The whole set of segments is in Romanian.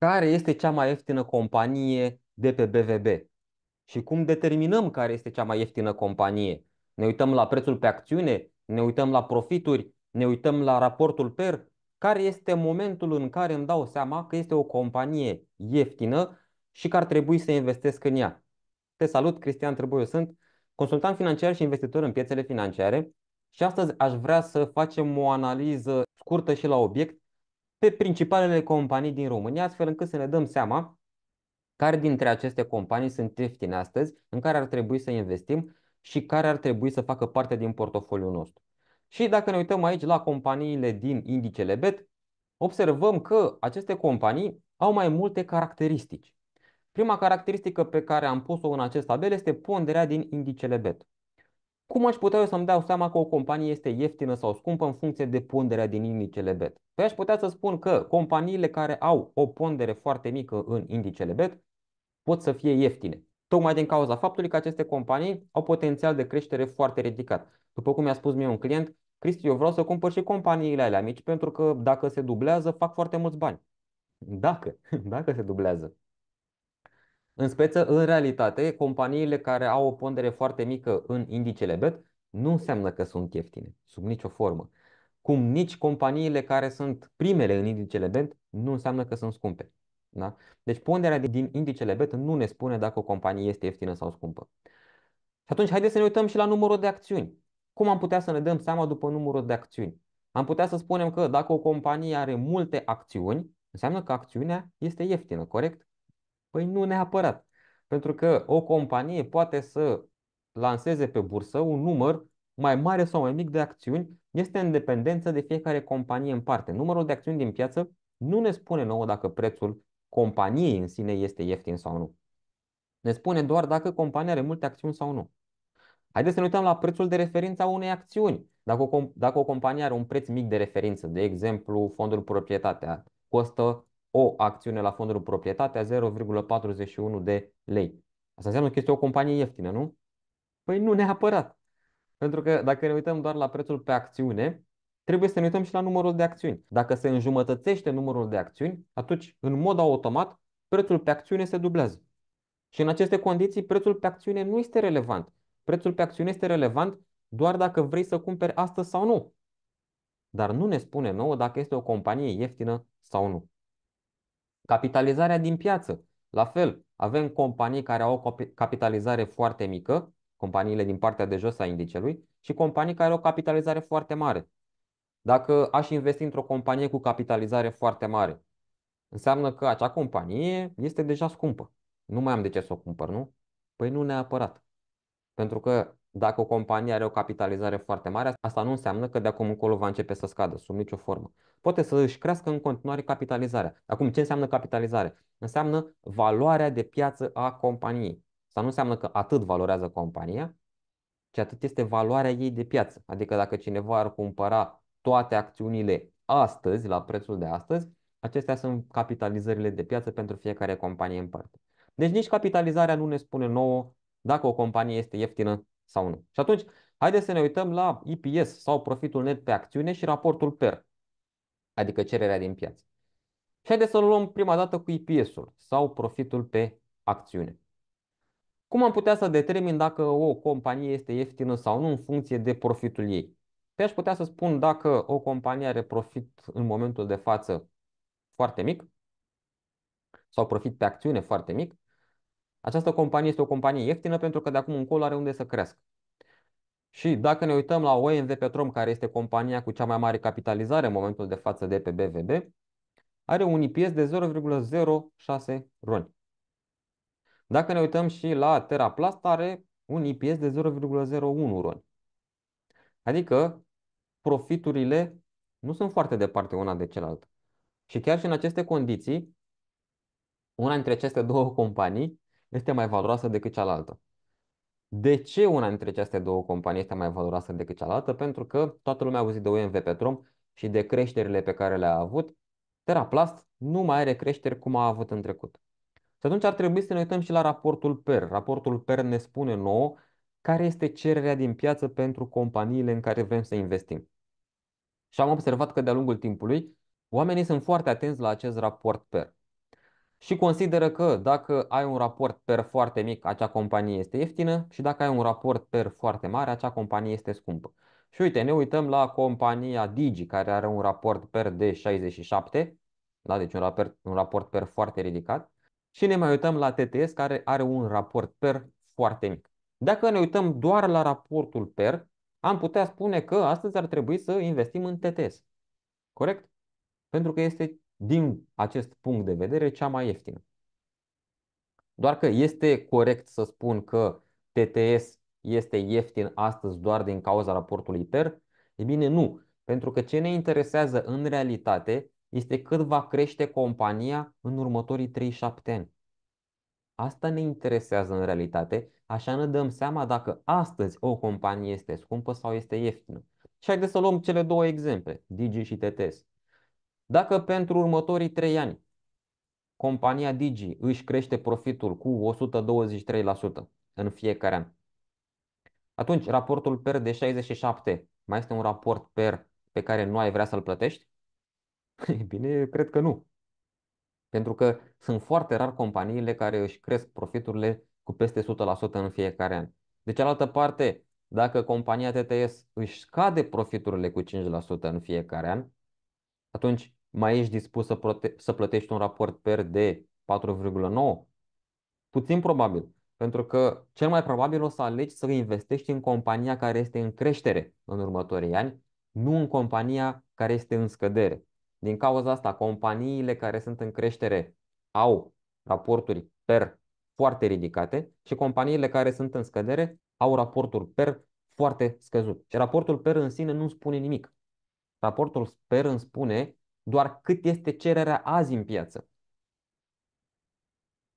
care este cea mai ieftină companie de pe BVB și cum determinăm care este cea mai ieftină companie. Ne uităm la prețul pe acțiune, ne uităm la profituri, ne uităm la raportul PER, care este momentul în care îmi dau seama că este o companie ieftină și că ar trebui să investesc în ea. Te salut, Cristian Trăboiu sunt, consultant financiar și investitor în piețele financiare și astăzi aș vrea să facem o analiză scurtă și la obiect pe principalele companii din România, astfel încât să ne dăm seama care dintre aceste companii sunt ieftine astăzi, în care ar trebui să investim și care ar trebui să facă parte din portofoliul nostru. Și dacă ne uităm aici la companiile din indicele BET, observăm că aceste companii au mai multe caracteristici. Prima caracteristică pe care am pus-o în acest tabel este ponderea din indicele BET. Cum aș putea eu să-mi dau seama că o companie este ieftină sau scumpă în funcție de ponderea din indicele BET? Păi aș putea să spun că companiile care au o pondere foarte mică în indicele BET pot să fie ieftine. Tocmai din cauza faptului că aceste companii au potențial de creștere foarte ridicat. După cum mi-a spus mie un client, Cristi, eu vreau să cumpăr și companiile alea mici pentru că dacă se dublează fac foarte mulți bani. Dacă, dacă se dublează. În speță, în realitate, companiile care au o pondere foarte mică în indicele BET nu înseamnă că sunt ieftine, sub nicio formă. Cum nici companiile care sunt primele în indicele BET nu înseamnă că sunt scumpe. Da? Deci ponderea din indicele BET nu ne spune dacă o companie este ieftină sau scumpă. Și atunci haideți să ne uităm și la numărul de acțiuni. Cum am putea să ne dăm seama după numărul de acțiuni? Am putea să spunem că dacă o companie are multe acțiuni, înseamnă că acțiunea este ieftină, corect? Păi nu neapărat. Pentru că o companie poate să lanseze pe bursă un număr mai mare sau mai mic de acțiuni, este în dependență de fiecare companie în parte. Numărul de acțiuni din piață nu ne spune nouă dacă prețul companiei în sine este ieftin sau nu. Ne spune doar dacă compania are multe acțiuni sau nu. Haideți să ne uităm la prețul de referință a unei acțiuni. Dacă o, dacă o companie are un preț mic de referință, de exemplu, fondul proprietatea costă o acțiune la fondul proprietatea 0,41 de lei. Asta înseamnă că este o companie ieftină, nu? Păi nu neapărat. Pentru că dacă ne uităm doar la prețul pe acțiune, trebuie să ne uităm și la numărul de acțiuni. Dacă se înjumătățește numărul de acțiuni, atunci, în mod automat, prețul pe acțiune se dublează. Și în aceste condiții, prețul pe acțiune nu este relevant. Prețul pe acțiune este relevant doar dacă vrei să cumperi astăzi sau nu. Dar nu ne spune nouă dacă este o companie ieftină sau nu. Capitalizarea din piață. La fel, avem companii care au o capitalizare foarte mică, companiile din partea de jos a indicelui, și companii care au o capitalizare foarte mare. Dacă aș investi într-o companie cu capitalizare foarte mare, înseamnă că acea companie este deja scumpă. Nu mai am de ce să o cumpăr, nu? Păi nu neapărat. Pentru că dacă o companie are o capitalizare foarte mare, asta nu înseamnă că de acum încolo va începe să scadă sub nicio formă. Poate să își crească în continuare capitalizarea. Acum, ce înseamnă capitalizare? Înseamnă valoarea de piață a companiei. Asta nu înseamnă că atât valorează compania, ci atât este valoarea ei de piață. Adică dacă cineva ar cumpăra toate acțiunile astăzi, la prețul de astăzi, acestea sunt capitalizările de piață pentru fiecare companie în parte. Deci nici capitalizarea nu ne spune nouă dacă o companie este ieftină sau nu. Și atunci, haideți să ne uităm la EPS sau profitul net pe acțiune și raportul PER, adică cererea din piață. Și haideți să luăm prima dată cu EPS-ul sau profitul pe acțiune. Cum am putea să determin dacă o companie este ieftină sau nu în funcție de profitul ei? Pe păi aș putea să spun dacă o companie are profit în momentul de față foarte mic sau profit pe acțiune foarte mic această companie este o companie ieftină pentru că de acum încolo are unde să crească. Și dacă ne uităm la OMV Petrom, care este compania cu cea mai mare capitalizare în momentul de față de pe BVB, are un IPS de 0,06 RON. Dacă ne uităm și la Teraplast, are un IPS de 0,01 RON. Adică profiturile nu sunt foarte departe una de cealaltă. Și chiar și în aceste condiții, una dintre aceste două companii este mai valoroasă decât cealaltă. De ce una dintre aceste două companii este mai valoroasă decât cealaltă? Pentru că toată lumea a auzit de OMV Petrom și de creșterile pe care le-a avut. Teraplast nu mai are creșteri cum a avut în trecut. Și atunci ar trebui să ne uităm și la raportul PER. Raportul PER ne spune nouă care este cererea din piață pentru companiile în care vrem să investim. Și am observat că de-a lungul timpului, oamenii sunt foarte atenți la acest raport PER și consideră că dacă ai un raport per foarte mic, acea companie este ieftină și dacă ai un raport per foarte mare, acea companie este scumpă. Și uite, ne uităm la compania Digi, care are un raport per de 67, da? deci un raport, un raport per foarte ridicat, și ne mai uităm la TTS, care are un raport per foarte mic. Dacă ne uităm doar la raportul per, am putea spune că astăzi ar trebui să investim în TTS. Corect? Pentru că este din acest punct de vedere, cea mai ieftină. Doar că este corect să spun că TTS este ieftin astăzi doar din cauza raportului ITER? E bine, nu. Pentru că ce ne interesează în realitate este cât va crește compania în următorii 3-7 ani. Asta ne interesează în realitate, așa ne dăm seama dacă astăzi o companie este scumpă sau este ieftină. Și haideți să luăm cele două exemple, Digi și TTS. Dacă pentru următorii 3 ani compania Digi își crește profitul cu 123% în fiecare an, atunci raportul PER de 67 mai este un raport PER pe care nu ai vrea să-l plătești? E bine, cred că nu. Pentru că sunt foarte rar companiile care își cresc profiturile cu peste 100% în fiecare an. De cealaltă parte, dacă compania TTS își scade profiturile cu 5% în fiecare an, atunci mai ești dispus să, să plătești un raport per de 4,9? Puțin probabil, pentru că cel mai probabil o să alegi să investești în compania care este în creștere în următorii ani, nu în compania care este în scădere. Din cauza asta, companiile care sunt în creștere au raporturi per foarte ridicate și companiile care sunt în scădere au raportul per foarte scăzut. Și raportul per în sine nu spune nimic. Raportul per îmi spune doar cât este cererea azi în piață.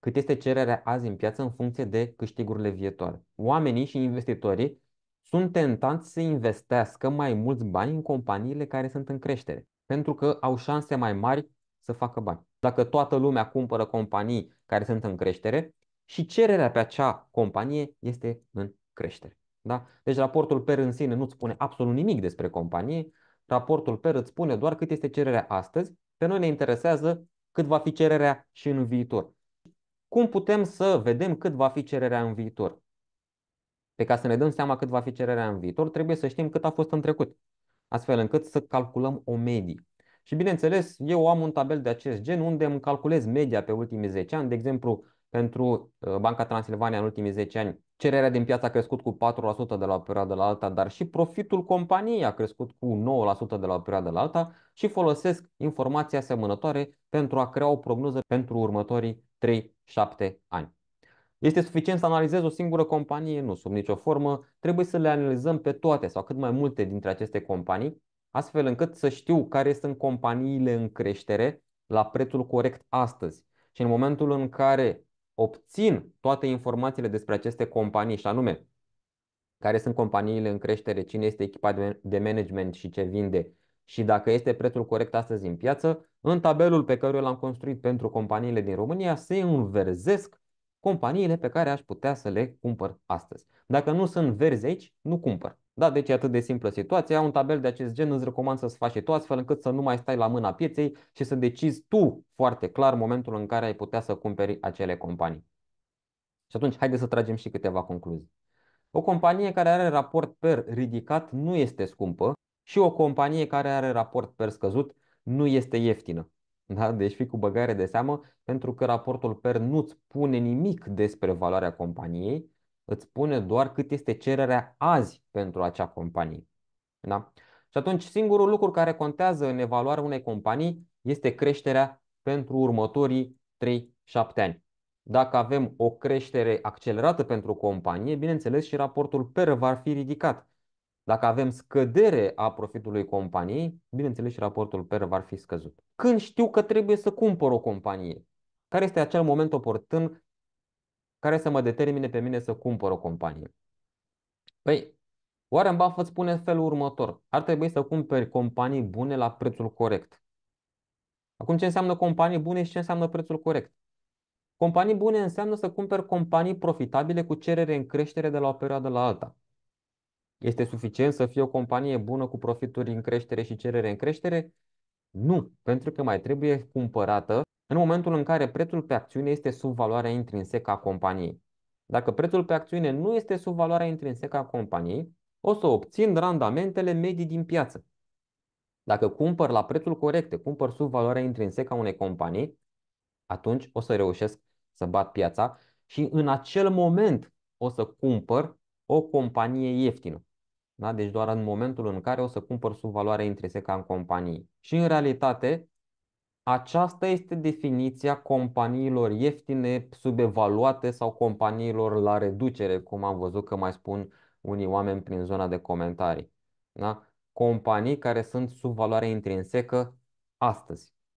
Cât este cererea azi în piață în funcție de câștigurile viitoare. Oamenii și investitorii sunt tentanți să investească mai mulți bani în companiile care sunt în creștere, pentru că au șanse mai mari să facă bani. Dacă toată lumea cumpără companii care sunt în creștere și cererea pe acea companie este în creștere. Da? Deci raportul PER în sine nu spune absolut nimic despre companie, Raportul PER îți spune doar cât este cererea astăzi, pe noi ne interesează cât va fi cererea și în viitor. Cum putem să vedem cât va fi cererea în viitor? Pe ca să ne dăm seama cât va fi cererea în viitor, trebuie să știm cât a fost în trecut, astfel încât să calculăm o medie. Și bineînțeles, eu am un tabel de acest gen unde îmi calculez media pe ultimii 10 ani, de exemplu, pentru uh, Banca Transilvania în ultimii 10 ani Cererea din piață a crescut cu 4% de la o perioadă la alta, dar și profitul companiei a crescut cu 9% de la o perioadă la alta și folosesc informații asemănătoare pentru a crea o prognoză pentru următorii 3-7 ani. Este suficient să analizezi o singură companie? Nu, sub nicio formă. Trebuie să le analizăm pe toate sau cât mai multe dintre aceste companii, astfel încât să știu care sunt companiile în creștere la prețul corect astăzi. Și în momentul în care obțin toate informațiile despre aceste companii și anume care sunt companiile în creștere, cine este echipa de management și ce vinde și dacă este prețul corect astăzi în piață, în tabelul pe care l-am construit pentru companiile din România se înverzesc companiile pe care aș putea să le cumpăr astăzi. Dacă nu sunt verzi aici, nu cumpăr. Da, deci e atât de simplă situația. Un tabel de acest gen îți recomand să-ți faci și tu astfel încât să nu mai stai la mâna pieței și să decizi tu foarte clar momentul în care ai putea să cumperi acele companii. Și atunci, haideți să tragem și câteva concluzii. O companie care are raport per ridicat nu este scumpă și o companie care are raport per scăzut nu este ieftină. Da? Deci fii cu băgare de seamă pentru că raportul per nu-ți pune nimic despre valoarea companiei, îți spune doar cât este cererea azi pentru acea companie. Da? Și atunci singurul lucru care contează în evaluarea unei companii este creșterea pentru următorii 3-7 ani. Dacă avem o creștere accelerată pentru companie, bineînțeles și raportul PER va fi ridicat. Dacă avem scădere a profitului companiei, bineînțeles și raportul PER va fi scăzut. Când știu că trebuie să cumpăr o companie? Care este acel moment oportun care să mă determine pe mine să cumpăr o companie. Păi, Warren Buffett spune felul următor. Ar trebui să cumperi companii bune la prețul corect. Acum, ce înseamnă companii bune și ce înseamnă prețul corect? Companii bune înseamnă să cumperi companii profitabile cu cerere în creștere de la o perioadă la alta. Este suficient să fie o companie bună cu profituri în creștere și cerere în creștere? Nu, pentru că mai trebuie cumpărată în momentul în care prețul pe acțiune este sub valoarea intrinsecă a companiei. Dacă prețul pe acțiune nu este sub valoarea intrinsecă a companiei, o să obțin randamentele medii din piață. Dacă cumpăr la prețul corect, cumpăr sub valoarea intrinsecă a unei companii, atunci o să reușesc să bat piața și în acel moment o să cumpăr o companie ieftină. Da? Deci doar în momentul în care o să cumpăr sub valoarea intrinsecă a companiei. Și în realitate, aceasta este definiția companiilor ieftine, subevaluate sau companiilor la reducere, cum am văzut că mai spun unii oameni prin zona de comentarii. Da? Companii care sunt sub valoare intrinsecă astăzi.